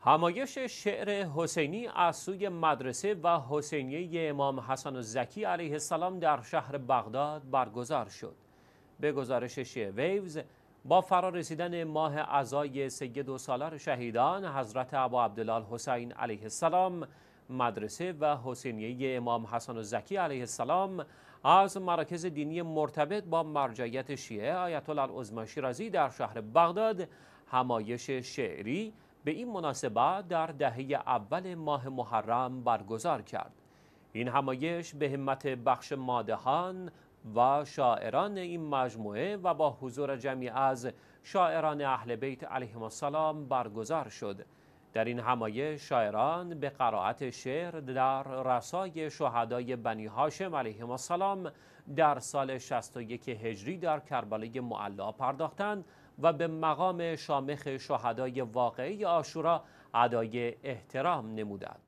همایش شعر حسینی از سوی مدرسه و حسینیه امام حسن و زکی علیه السلام در شهر بغداد برگزار شد. به گزارش شیعه ویوز با فرا رسیدن ماه عزای سید و سالار شهیدان حضرت عبا عبدالله حسین علیه السلام مدرسه و حسینیه امام حسن و زکی علیه السلام از مراکز دینی مرتبط با مرجعیت شیعه آیت الله شیرازی در شهر بغداد همایش شعری به این مناسبت در دهه اول ماه محرم برگزار کرد این همایش به همت بخش مادهان و شاعران این مجموعه و با حضور جمعی از شاعران اهل بیت علیهم السلام برگزار شد در این همایه شاعران به قرائت شعر در رسای شهدای بنی هاشم علیهم السلام در سال 61 هجری در کربلای معلا پرداختند و به مقام شامخ شهدای واقعی آشورا ادای احترام نمودند